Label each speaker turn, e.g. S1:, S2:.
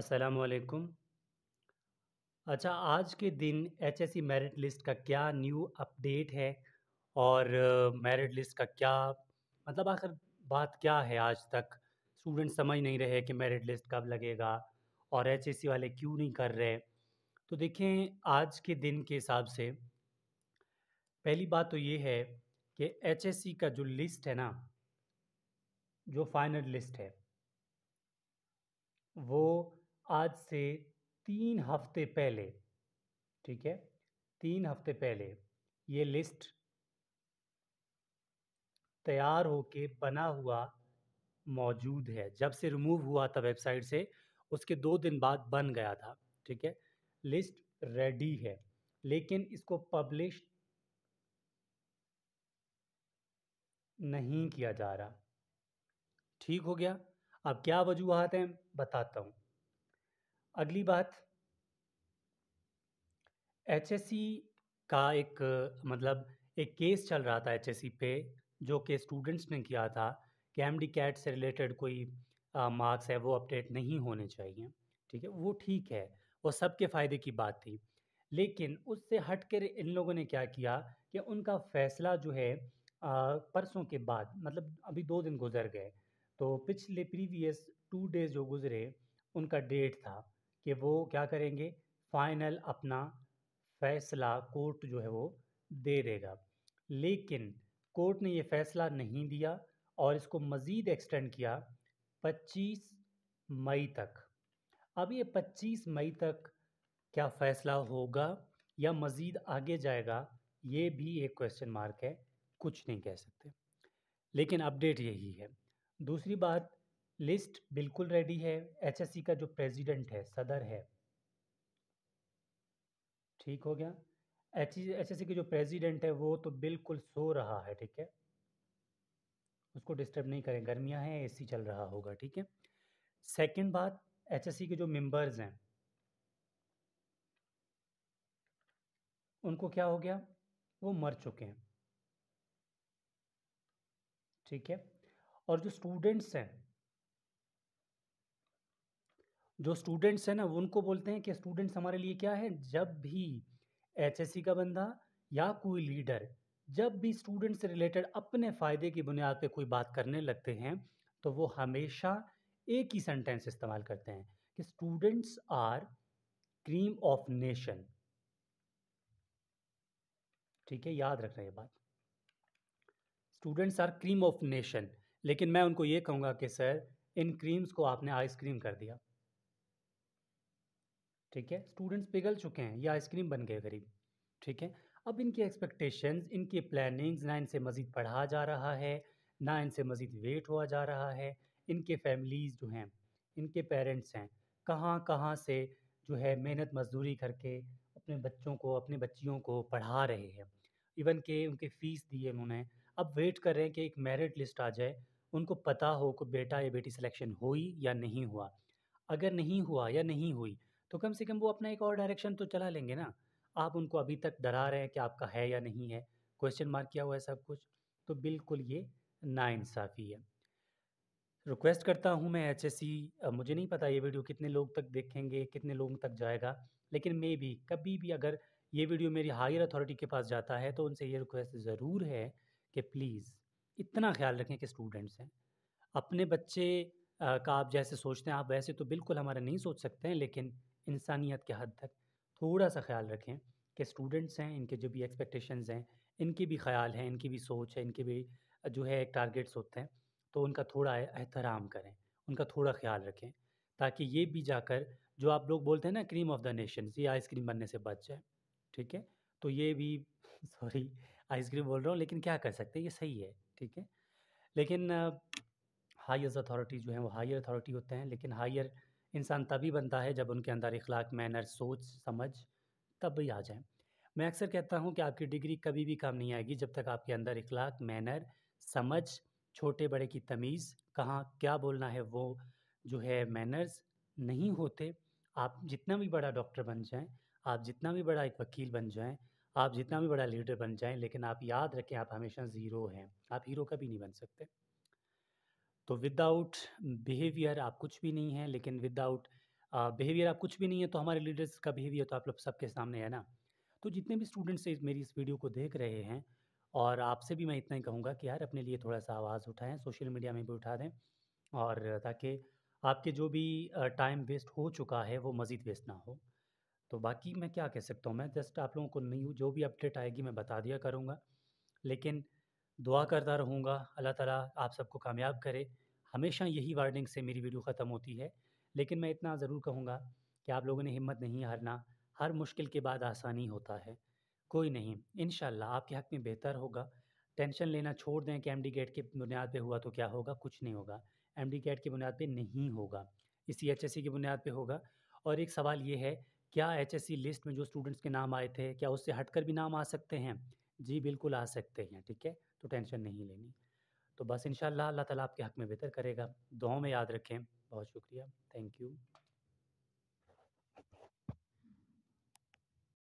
S1: अस्सलाम वालेकुम अच्छा आज के दिन सी मेरिट लिस्ट का क्या न्यू अपडेट है और मेरिट लिस्ट का क्या मतलब आखिर बात क्या है आज तक स्टूडेंट समझ नहीं रहे कि मेरिट लिस्ट कब लगेगा और सी e वाले क्यों नहीं कर रहे तो देखें आज के दिन के हिसाब से पहली बात तो ये है कि सी e का जो लिस्ट है ना जो फाइनल लिस्ट है वो आज से तीन हफ्ते पहले ठीक है तीन हफ्ते पहले ये लिस्ट तैयार होके बना हुआ मौजूद है जब से रिमूव हुआ था वेबसाइट से उसके दो दिन बाद बन गया था ठीक है लिस्ट रेडी है लेकिन इसको पब्लिश नहीं किया जा रहा ठीक हो गया अब क्या वजूहत हैं बताता हूँ अगली बात एच का एक मतलब एक केस चल रहा था एच पे जो कि स्टूडेंट्स ने किया था कि एम डी कैट से रिलेटेड कोई मार्क्स है वो अपडेट नहीं होने चाहिए ठीक है वो ठीक है वो सबके फ़ायदे की बात थी लेकिन उससे हट कर इन लोगों ने क्या किया कि उनका फैसला जो है परसों के बाद मतलब अभी दो दिन गुजर गए तो पिछले प्रीवियस टू डेज जो गुजरे उनका डेट था कि वो क्या करेंगे फाइनल अपना फैसला कोर्ट जो है वो दे देगा लेकिन कोर्ट ने ये फैसला नहीं दिया और इसको मज़ीद एक्सटेंड किया 25 मई तक अब ये 25 मई तक क्या फ़ैसला होगा या मज़ीद आगे जाएगा ये भी एक क्वेश्चन मार्क है कुछ नहीं कह सकते लेकिन अपडेट यही है दूसरी बात लिस्ट बिल्कुल रेडी है एचएससी का जो प्रेसिडेंट है सदर है ठीक हो गया एच एस के जो प्रेसिडेंट है वो तो बिल्कुल सो रहा है ठीक है उसको डिस्टर्ब नहीं करें गर्मियां हैं एसी चल रहा होगा ठीक है सेकंड बात एचएससी के जो मेंबर्स हैं उनको क्या हो गया वो मर चुके हैं ठीक है और जो स्टूडेंट्स हैं जो स्टूडेंट्स हैं ना उनको बोलते हैं कि स्टूडेंट्स हमारे लिए क्या है जब भी एच का बंदा या कोई लीडर जब भी स्टूडेंट से रिलेटेड अपने फ़ायदे की बुनियाद पे कोई बात करने लगते हैं तो वो हमेशा एक ही सेंटेंस इस्तेमाल करते हैं कि students are cream of nation ठीक है याद रखना ये बात students are cream of nation लेकिन मैं उनको ये कहूँगा कि सर इन क्रीम्स को आपने आइसक्रीम कर दिया ठीक है स्टूडेंट्स पिघल चुके हैं या आइसक्रीम बन गए गरीब ठीक है अब इनकी एक्सपेक्टेशंस इनके प्लानिंग्स ना इनसे मज़ीद पढ़ा जा रहा है ना इनसे मज़ीद वेट हुआ जा रहा है इनके फैमिलीज़ जो हैं इनके पेरेंट्स हैं कहाँ कहाँ से जो है मेहनत मजदूरी करके अपने बच्चों को अपने बच्चियों को पढ़ा रहे हैं इवन के उनके फ़ीस दी है उन्होंने अब वेट कर रहे हैं कि एक मेरिट लिस्ट आ जाए उनको पता हो कि बेटा या बेटी सिलेक्शन हुई या नहीं हुआ अगर नहीं हुआ या नहीं हुई तो कम से कम वो अपना एक और डायरेक्शन तो चला लेंगे ना आप उनको अभी तक डरा रहे हैं कि आपका है या नहीं है क्वेश्चन मार्क किया हुआ है सब कुछ तो बिल्कुल ये नाइंसाफ़ी है रिक्वेस्ट करता हूँ मैं एच मुझे नहीं पता ये वीडियो कितने लोग तक देखेंगे कितने लोगों तक जाएगा लेकिन मे भी कभी भी अगर ये वीडियो मेरी हायर अथॉरिटी के पास जाता है तो उनसे ये रिक्वेस्ट ज़रूर है कि प्लीज़ इतना ख्याल रखें कि स्टूडेंट्स हैं अपने बच्चे का आप जैसे सोचते हैं आप वैसे तो बिल्कुल हमारा नहीं सोच सकते हैं लेकिन इंसानियत के हद तक थोड़ा सा ख्याल रखें कि स्टूडेंट्स हैं इनके जो भी एक्सपेक्टेशंस हैं इनकी भी ख्याल है इनकी भी सोच है इनके भी जो है टारगेट्स होते हैं तो उनका थोड़ा एहतराम करें उनका थोड़ा ख्याल रखें ताकि ये भी जाकर जो आप लोग बोलते हैं ना क्रीम ऑफ द नेशन ये आइसक्रीम बनने से बच जाए ठीक है तो ये भी सॉरी आइसक्रीम बोल रहा हूँ लेकिन क्या कर सकते हैं ये सही है ठीक है लेकिन हाइस्ट अथॉरिटी जो है वो हायर अथॉरिटी होते हैं लेकिन हायर इंसान तभी बनता है जब उनके अंदर इखलाक मैनर सोच समझ तब भी आ जाए मैं अक्सर कहता हूँ कि आपकी डिग्री कभी भी काम नहीं आएगी जब तक आपके अंदर इखलाक मैनर समझ छोटे बड़े की तमीज़ कहाँ क्या बोलना है वो जो है मैनर्स नहीं होते आप जितना भी बड़ा डॉक्टर बन जाएं आप जितना भी बड़ा एक वकील बन जाएं आप जितना भी बड़ा लीडर बन जाएं लेकिन आप याद रखें आप हमेशा ज़ीरो हैं आप हीरो कभी नहीं बन सकते तो विदाउट बिहेवियर आप कुछ भी नहीं है लेकिन विदाउट बिहेवियर आप कुछ भी नहीं है तो हमारे लीडर्स का बिहेवियर तो आप लोग सबके सामने है ना तो जितने भी स्टूडेंट्स मेरी इस वीडियो को देख रहे हैं और आपसे भी मैं इतना ही कहूँगा कि यार अपने लिए थोड़ा सा आवाज़ उठाएं सोशल मीडिया में भी उठा दें और ताकि आपके जो भी टाइम वेस्ट हो चुका है वो मज़ीद वेस्ट ना हो तो बाकी मैं क्या कह सकता हूँ मैं जस्ट आप लोगों को न्यू जो भी अपडेट आएगी मैं बता दिया करूँगा लेकिन दुआ करता रहूँगा अल्लाह ताला आप सबको कामयाब करे हमेशा यही वार्निंग से मेरी वीडियो ख़त्म होती है लेकिन मैं इतना ज़रूर कहूँगा कि आप लोगों ने हिम्मत नहीं हारना हर मुश्किल के बाद आसानी होता है कोई नहीं इन आपके हक़ में बेहतर होगा टेंशन लेना छोड़ दें कि एम गेट की बुनियाद पर हुआ तो क्या होगा कुछ नहीं होगा एम गेट की बुनियाद पर नहीं होगा इसी एच की बुनियाद पर होगा और एक सवाल ये है क्या एच लिस्ट में जो स्टूडेंट्स के नाम आए थे क्या उससे हटकर भी नाम आ सकते हैं जी बिल्कुल आ सकते हैं ठीक है तो टेंशन नहीं लेनी तो बस इन अल्लाह ताला आपके हक़ में बेहतर करेगा दुआओं में याद रखें बहुत शुक्रिया थैंक यू